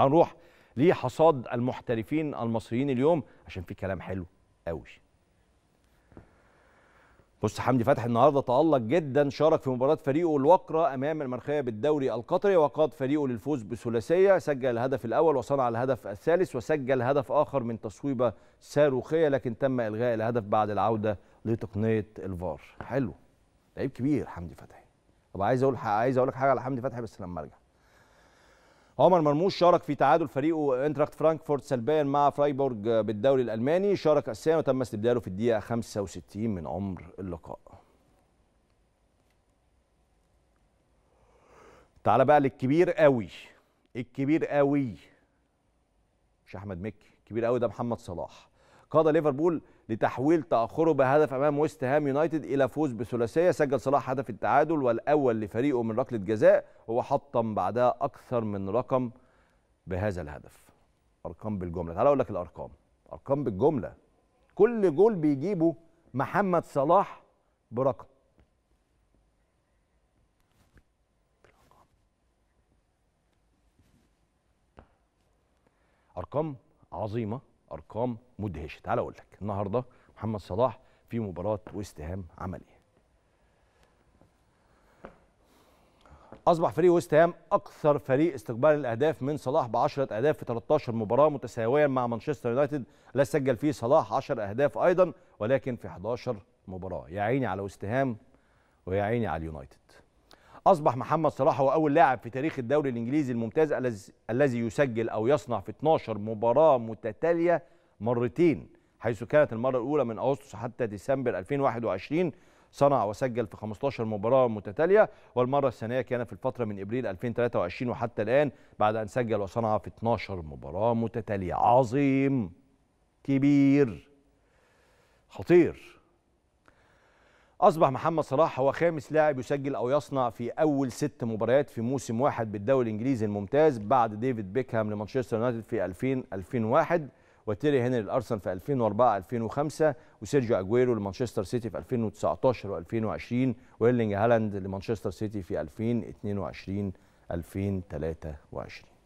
هنروح لحصاد المحترفين المصريين اليوم عشان في كلام حلو قوي بص حمدي فتحي النهارده تألق جدا شارك في مباراة فريقه الوقرة أمام المرخيه بالدوري القطري وقاد فريقه للفوز بثلاثية سجل الهدف الأول وصنع الهدف الثالث وسجل هدف آخر من تصويبة صاروخية لكن تم إلغاء الهدف بعد العودة لتقنية الفار حلو لعيب كبير حمدي فتحي طب عايز أقول عايز أقول لك حاجة على حمدي فتحي بس لما أرجع عمر مرموش شارك في تعادل فريقه انتراخت فرانكفورت سلبيا مع فرايبورج بالدوري الالماني شارك اساسا وتم استبداله في الدقيقه 65 من عمر اللقاء تعالى بقى للكبير قوي الكبير قوي مش احمد مكي الكبير قوي ده محمد صلاح قاد ليفربول لتحويل تأخره بهدف أمام ويست هام يونايتد إلى فوز بثلاثية سجل صلاح هدف التعادل والأول لفريقه من ركلة جزاء هو حطم بعدها أكثر من رقم بهذا الهدف أرقام بالجملة تعال أقول لك الأرقام أرقام بالجملة كل جول بيجيبه محمد صلاح برقم أرقام عظيمة ارقام مدهشه تعال اقول لك النهارده محمد صلاح في مباراه ويست هام عمل ايه اصبح فريق ويست هام اكثر فريق استقبالا للاهداف من صلاح ب 10 اهداف في 13 مباراه متساويا مع مانشستر يونايتد لا سجل فيه صلاح 10 اهداف ايضا ولكن في 11 مباراه يا عيني على ويست هام ويا عيني على اليونايتد أصبح محمد صلاح هو أول لاعب في تاريخ الدوري الإنجليزي الممتاز الذي يسجل أو يصنع في 12 مباراة متتالية مرتين حيث كانت المرة الأولى من أغسطس حتى ديسمبر 2021 صنع وسجل في 15 مباراة متتالية والمرة الثانية كانت في الفترة من إبريل 2023 وحتى الآن بعد أن سجل وصنع في 12 مباراة متتالية عظيم كبير خطير أصبح محمد صلاح هو خامس لاعب يسجل أو يصنع في أول ست مباريات في موسم واحد بالدوري الإنجليزي الممتاز بعد ديفيد بيكهام لمانشستر يونايتد في 2000 2001 وتيري هنري الأرسنال في 2004 2005 وسيرجيو أجويرو لمانشستر سيتي في 2019 و2020 ويرلينج هالاند لمانشستر سيتي في 2022 2023